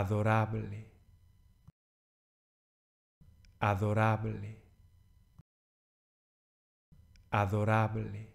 adorable, adorable, adorable.